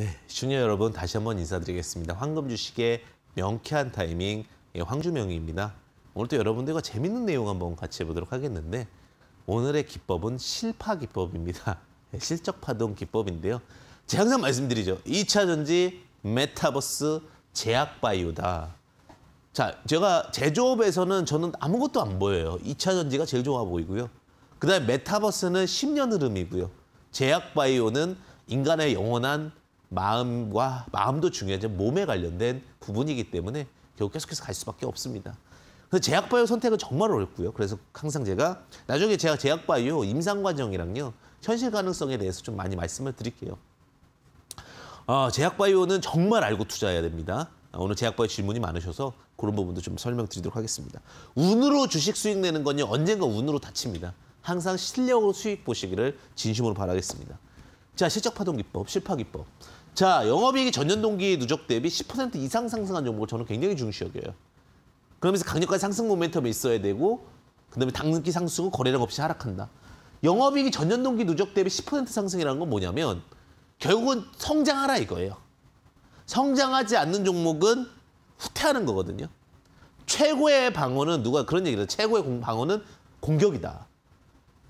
네, 주니 여러분 다시 한번 인사드리겠습니다. 황금 주식의 명쾌한 타이밍 예, 황주명입니다. 오늘도 여러분들과 재밌는 내용 한번 같이 해보도록 하겠는데 오늘의 기법은 실파 기법입니다. 예, 실적 파동 기법인데요. 제가 항상 말씀드리죠. 2차 전지, 메타버스, 제약 바이오다. 자, 제가 제조업에서는 저는 아무것도 안 보여요. 2차 전지가 제일 좋아 보이고요. 그다음에 메타버스는 10년 흐름이고요. 제약 바이오는 인간의 영원한 마음과 마음도 중요하지만 몸에 관련된 부분이기 때문에 결국 계속해서 갈 수밖에 없습니다. 그래서 제약바이오 선택은 정말 어렵고요. 그래서 항상 제가 나중에 제가 제약바이오 임상과정이랑요 현실 가능성에 대해서 좀 많이 말씀을 드릴게요. 어, 제약바이오는 정말 알고 투자해야 됩니다. 오늘 제약바이오 질문이 많으셔서 그런 부분도 좀 설명드리도록 하겠습니다. 운으로 주식 수익 내는 건요 언젠가 운으로 다칩니다. 항상 실력으로 수익 보시기를 진심으로 바라겠습니다. 자 실적 파동 기법, 실파 기법. 자, 영업이익이 전년 동기 누적 대비 10% 이상 상승한 종목을 저는 굉장히 중시 여겨요. 그러면서 강력한 상승 모멘텀이 있어야 되고 그다음에 당분기 상승은 거래량 없이 하락한다. 영업이익이 전년 동기 누적 대비 10% 상승이라는 건 뭐냐면 결국은 성장하라 이거예요. 성장하지 않는 종목은 후퇴하는 거거든요. 최고의 방어는 누가 그런 얘기를 해요. 최고의 방어는 공격이다.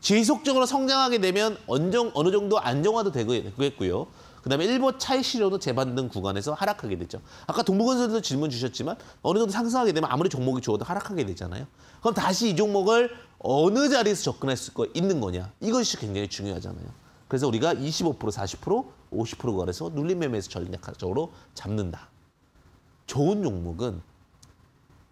지속적으로 성장하게 되면 어느 정도 안정화도 되겠고요. 그다음에 1본차이시료도 재받는 구간에서 하락하게 되죠. 아까 동부건설에서 질문 주셨지만 어느 정도 상승하게 되면 아무리 종목이 좋아도 하락하게 되잖아요. 그럼 다시 이 종목을 어느 자리에서 접근할 수 있는 거냐 이것이 굉장히 중요하잖아요. 그래서 우리가 25% 40% 50% 구간에서 눌림 매매에서 전략적으로 잡는다. 좋은 종목은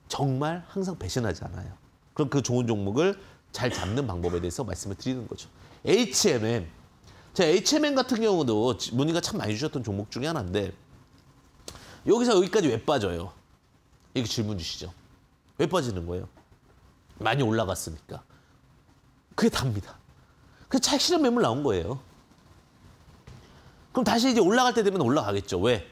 정말 항상 배신하지 않아요. 그럼 그 좋은 종목을 잘 잡는 방법에 대해서 말씀을 드리는 거죠. HMM 자, HMN 같은 경우도 문의가 참 많이 주셨던 종목 중에 하나인데 여기서 여기까지 왜 빠져요? 이렇게 질문 주시죠. 왜 빠지는 거예요? 많이 올라갔으니까. 그게 답니다. 그 차익 실현 매물 나온 거예요. 그럼 다시 이제 올라갈 때 되면 올라가겠죠. 왜?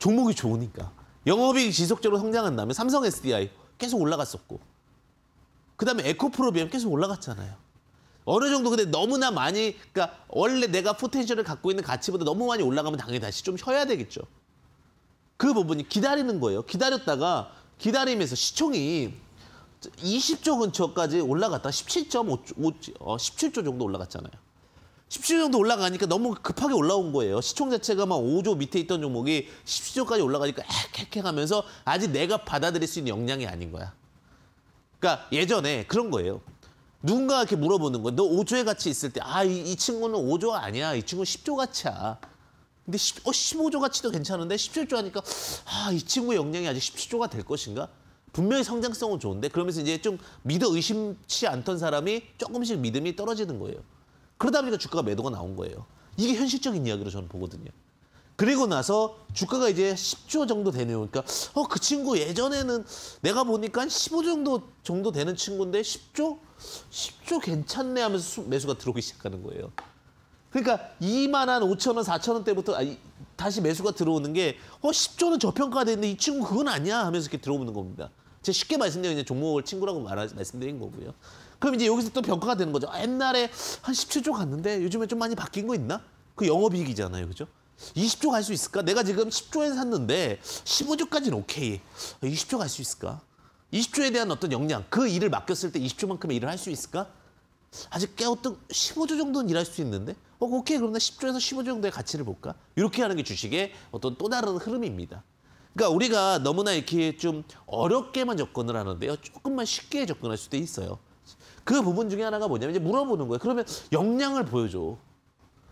종목이 좋으니까. 영업이익 지속적으로 성장한 다면 삼성 SDI 계속 올라갔었고. 그다음에 에코프로비엠 계속 올라갔잖아요. 어느 정도 근데 너무나 많이 그러니까 원래 내가 포텐셜을 갖고 있는 가치보다 너무 많이 올라가면 당연히 다시 좀 쉬어야 되겠죠. 그 부분이 기다리는 거예요. 기다렸다가 기다리면서 시총이 20조 근처까지 올라갔다 17.5조 어, 17조 정도 올라갔잖아요. 17조 정도 올라가니까 너무 급하게 올라온 거예요. 시총 자체가 막 5조 밑에 있던 종목이 17조까지 올라가니까 헥헥 하면서 아직 내가 받아들일 수 있는 역량이 아닌 거야. 그러니까 예전에 그런 거예요. 누군가 이렇게 물어보는 거야. 너 5조에 같이 있을 때, 아, 이, 이 친구는 5조 아니야. 이 친구 10조 가이야 근데 10, 어, 15조 가치도 괜찮은데 17조 하니까, 아, 이 친구의 역량이 아직 17조가 될 것인가? 분명히 성장성은 좋은데 그러면서 이제 좀 믿어 의심치 않던 사람이 조금씩 믿음이 떨어지는 거예요. 그러다 보니까 주가가 매도가 나온 거예요. 이게 현실적인 이야기로 저는 보거든요. 그리고 나서 주가가 이제 10조 정도 되네요. 그러니까 어그 친구 예전에는 내가 보니까 15조 정도 정도 되는 친구인데 10조? 10조 괜찮네 하면서 수, 매수가 들어오기 시작하는 거예요. 그러니까 2만 한 5천 원, 4천 원대부터 아, 다시 매수가 들어오는 게어 10조는 저평가됐는데 이 친구 그건 아니야 하면서 이렇게 들어오는 겁니다. 제가 쉽게 말씀드리면 종목을 친구라고 말하, 말씀드린 거고요. 그럼 이제 여기서 또 평가가 되는 거죠. 아, 옛날에 한 17조 갔는데 요즘에 좀 많이 바뀐 거 있나? 그 영업이익이잖아요, 그죠? 20조 갈 수 있을까? 내가 지금 10조에 샀는데 15조까지는 오케이. 20조 갈 수 있을까? 20조에 대한 어떤 역량, 그 일을 맡겼을 때 20조만큼의 일을 할 수 있을까? 아직 깨어던 15조 정도는 일할 수 있는데 어, 오케이 그럼 나 10조에서 15조 정도의 가치를 볼까? 이렇게 하는 게 주식의 어떤 또 다른 흐름입니다. 그러니까 우리가 너무나 이렇게 좀 어렵게만 접근을 하는데요. 조금만 쉽게 접근할 수도 있어요. 그 부분 중에 하나가 뭐냐면 이제 물어보는 거예요. 그러면 역량을 보여줘.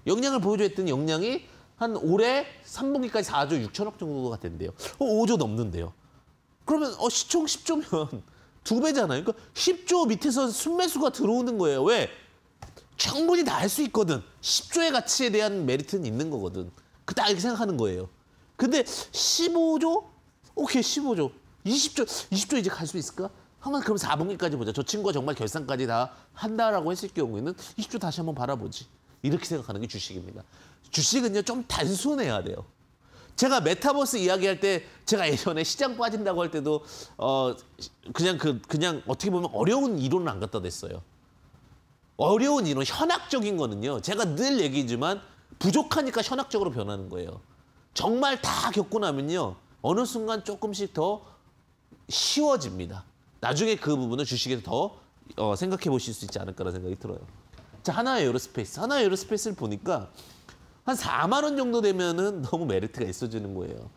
역량을 보여줘 했더니 역량이 한 올해 3분기까지 4조 6천억 정도가 된대요. 5조 어, 넘는데요. 그러면 어, 시총 10조면 두 배잖아요. 그러니까 10조 밑에서 순매수가 들어오는 거예요. 왜? 충분히 다할 수 있거든. 10조의 가치에 대한 메리트는 있는 거거든. 그딱 이렇게 생각하는 거예요. 근데 15조? 오케이, 15조. 20조, 20조 이제 갈 수 있을까? 한번 그럼 4분기까지 보자. 저 친구가 정말 결산까지 다 한다라고 했을 경우에는 20조 다시 한번 바라보지. 이렇게 생각하는 게 주식입니다. 주식은요 좀 단순해야 돼요. 제가 메타버스 이야기할 때 제가 예전에 시장 빠진다고 할 때도 어 그냥 그 그냥 어떻게 보면 어려운 이론을 안 갖다 댔어요. 어려운 이론, 현학적인 거는요. 제가 늘 얘기지만 부족하니까 현학적으로 변하는 거예요. 정말 다 겪고 나면요. 어느 순간 조금씩 더 쉬워집니다. 나중에 그 부분을 주식에서 더 어, 생각해 보실 수 있지 않을까라는 생각이 들어요. 자, 하나 의 에어로스페이스. 하나 의 에어로스페이스를 보니까 한 4만 원 정도 되면은 너무 메리트가 있어지는 거예요.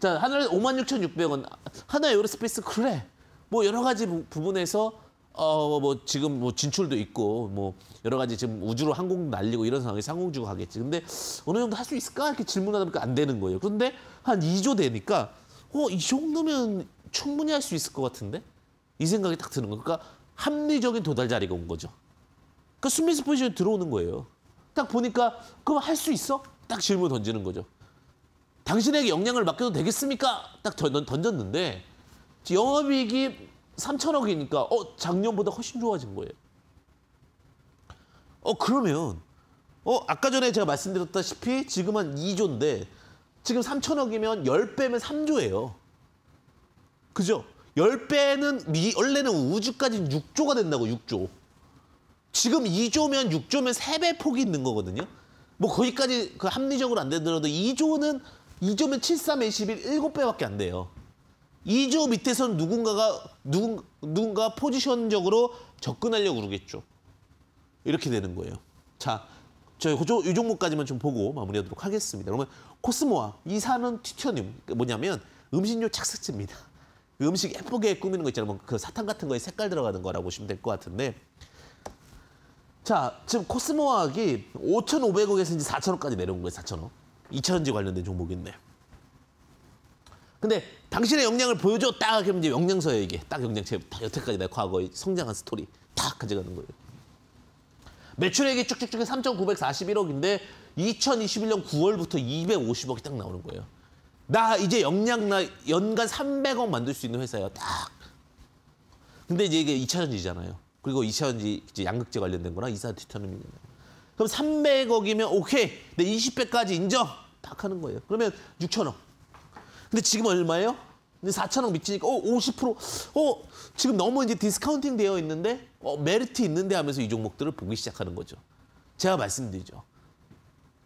자, 하나에 5만 6,600원. 하나 의 에어로스페이스 그래. 뭐 여러 가지 부, 분에서 어뭐 뭐 지금 뭐 진출도 있고 뭐 여러 가지 지금 우주로 항공 날리고 이런 상황에 상공주가 하겠지. 근데 어느 정도 할 수 있을까 이렇게 질문하다 보니까 안 되는 거예요. 그런데 한 2조 되니까 어 이 정도면 충분히 할 수 있을 것 같은데 이 생각이 딱 드는 거. 예요 그러니까 합리적인 도달 자리가 온 거죠. 그수비스 포지션 들어오는 거예요. 딱 보니까 그럼 할 수 있어? 딱 질문 던지는 거죠. 당신에게 영향을 맡겨도 되겠습니까? 딱 던졌는데 영업이익이 3천억이니까 어 작년보다 훨씬 좋아진 거예요. 어 그러면 어 아까 전에 제가 말씀드렸다시피 지금 한 2조인데 지금 3천억이면 10배면 3조예요. 그죠? 10배는 미, 원래는 우주까지 6조가 된다고 6조. 지금 2조면 6조면 3배 폭이 있는 거거든요. 뭐 거기까지 그 합리적으로 안 되더라도 2조는 2조면 7, 3, 21, 7배밖에 안 돼요. 2조 밑에선 누군가가 누군, 누군가 포지션적으로 접근하려고 그러겠죠. 이렇게 되는 거예요. 자, 저희 그 이 종목까지만 좀 보고 마무리하도록 하겠습니다. 그러면 코스모아 이사는 티티늄 그 뭐냐면 음식료 착색제입니다. 음식 예쁘게 꾸미는 거 있잖아요. 뭐 그 사탕 같은 거에 색깔 들어가는 거라고 보시면 될 것 같은데 자, 지금 코스모학이 5,500억에서 이제 4,000억까지 내려온 거예요, 4,000억. 2천원지 관련된 종목인데. 근데 당신의 역량을 보여줘 딱 그러면 이제 역량서예요 이게 딱 역량체 딱 여태까지 내 과거의 성장한 스토리 딱 가져가는 거예요 매출액이 쭉쭉쭉 3,941억인데 2021년 9월부터 250억이 딱 나오는 거예요 나 이제 역량 나 연간 300억 만들 수 있는 회사예요 딱 근데 이제 이게 2차전지잖아요 그리고 이차전지 양극재 관련된 거나 이사 뒤터는 그럼 300억이면 오케이 내 20배까지 인정 딱 하는 거예요. 그러면 6천억. 근데 지금 얼마예요? 근데 4천억 미치니까 어 50%. 어 지금 너무 이제 디스카운팅 되어 있는데 어 메리트 있는데 하면서 이 종목들을 보기 시작하는 거죠. 제가 말씀드리죠.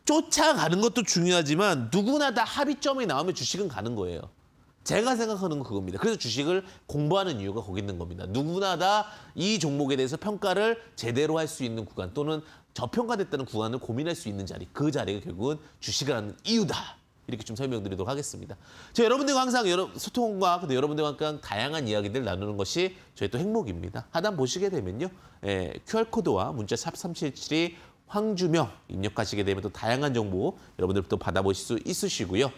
쫓아가는 것도 중요하지만 누구나 다 합의점이 나오면 주식은 가는 거예요. 제가 생각하는 건 그겁니다. 그래서 주식을 공부하는 이유가 거기 있는 겁니다. 누구나 다 이 종목에 대해서 평가를 제대로 할 수 있는 구간 또는 저평가됐다는 구간을 고민할 수 있는 자리 그 자리가 결국은 주식을 하는 이유다. 이렇게 좀 설명드리도록 하겠습니다. 저 여러분들과 항상 여러, 소통과 근데 여러분들과 항상 다양한 이야기들 나누는 것이 저희 또 행복입니다. 하단 보시게 되면요. 에, 예, QR코드와 문자 샵3 7 7이 황주명 입력하시게 되면 또 다양한 정보 여러분들부터 받아보실 수 있으시고요.